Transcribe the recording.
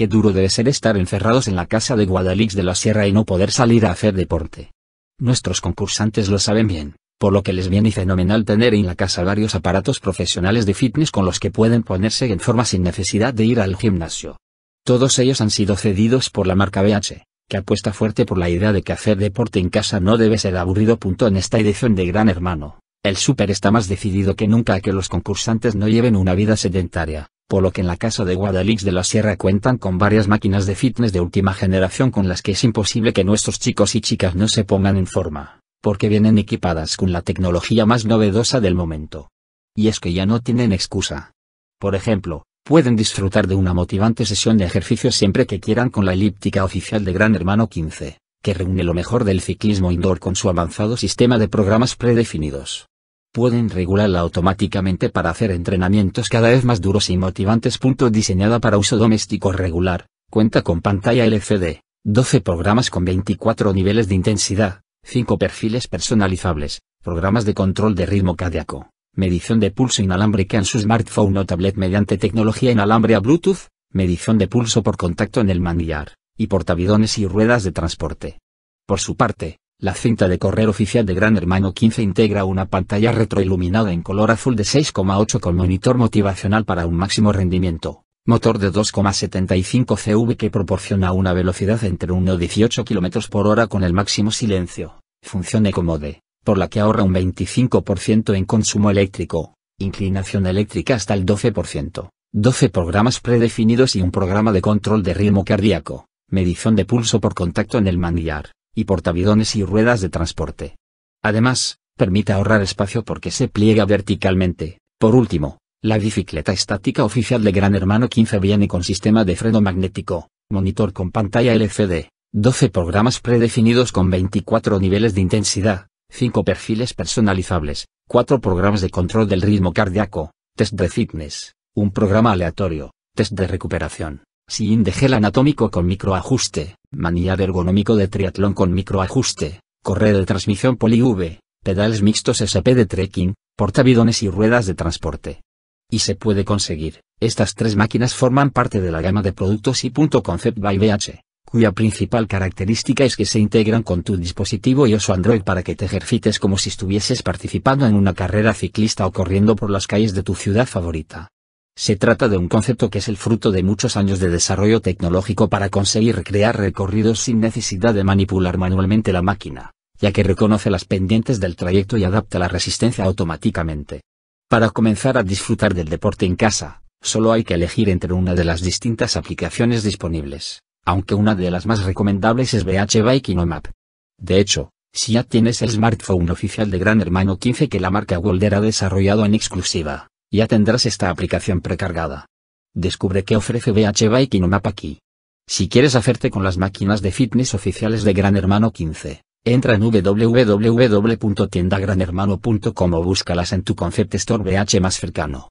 Qué duro debe ser estar encerrados en la casa de Guadalix de la Sierra y no poder salir a hacer deporte. Nuestros concursantes lo saben bien, por lo que les viene fenomenal tener en la casa varios aparatos profesionales de fitness con los que pueden ponerse en forma sin necesidad de ir al gimnasio. Todos ellos han sido cedidos por la marca BH, que apuesta fuerte por la idea de que hacer deporte en casa no debe ser aburrido. En esta edición de Gran Hermano, el súper está más decidido que nunca a que los concursantes no lleven una vida sedentaria, por lo que en la casa de Guadalix de la Sierra cuentan con varias máquinas de fitness de última generación con las que es imposible que nuestros chicos y chicas no se pongan en forma, porque vienen equipadas con la tecnología más novedosa del momento. Y es que ya no tienen excusa. Por ejemplo, pueden disfrutar de una motivante sesión de ejercicio siempre que quieran con la elíptica oficial de Gran Hermano 15, que reúne lo mejor del ciclismo indoor con su avanzado sistema de programas predefinidos pueden regularla automáticamente para hacer entrenamientos cada vez más duros y motivantes. Diseñada para uso doméstico regular, cuenta con pantalla LCD, 12 programas con 24 niveles de intensidad, 5 perfiles personalizables, programas de control de ritmo cardíaco, medición de pulso inalámbrica en su smartphone o tablet mediante tecnología inalámbrica Bluetooth, medición de pulso por contacto en el manillar, y portavidones y ruedas de transporte. Por su parte, la cinta de correr oficial de Gran Hermano 15 integra una pantalla retroiluminada en color azul de 6,8 con monitor motivacional para un máximo rendimiento, motor de 2,75 CV que proporciona una velocidad entre 1 y 18 km por hora con el máximo silencio, función Ecomode, por la que ahorra un 25% en consumo eléctrico, inclinación eléctrica hasta el 12%, 12 programas predefinidos y un programa de control de ritmo cardíaco, medición de pulso por contacto en el manillar y portavidones y ruedas de transporte. Además, permite ahorrar espacio porque se pliega verticalmente. Por último, la bicicleta estática oficial de Gran Hermano 15 viene con sistema de freno magnético, monitor con pantalla LCD, 12 programas predefinidos con 24 niveles de intensidad, 5 perfiles personalizables, 4 programas de control del ritmo cardíaco, test de fitness, un programa aleatorio, test de recuperación, sin de gel anatómico con microajuste, manillar ergonómico de triatlón con microajuste, correa de transmisión poli pedales mixtos SP de trekking, portavidones y ruedas de transporte. Y se puede conseguir, estas tres máquinas forman parte de la gama de productos y .concept by BH, cuya principal característica es que se integran con tu dispositivo iOS o Android para que te ejercites como si estuvieses participando en una carrera ciclista o corriendo por las calles de tu ciudad favorita. Se trata de un concepto que es el fruto de muchos años de desarrollo tecnológico para conseguir crear recorridos sin necesidad de manipular manualmente la máquina, ya que reconoce las pendientes del trayecto y adapta la resistencia automáticamente. Para comenzar a disfrutar del deporte en casa, solo hay que elegir entre una de las distintas aplicaciones disponibles, aunque una de las más recomendables es BH Bike NoMap. De hecho, si ya tienes el smartphone oficial de Gran Hermano 15 que la marca Golder ha desarrollado en exclusiva, ya tendrás esta aplicación precargada. Descubre qué ofrece BH Bike y mapa aquí. Si quieres hacerte con las máquinas de fitness oficiales de Gran Hermano 15, entra en www.tiendagranhermano.com o búscalas en tu concept store BH más cercano.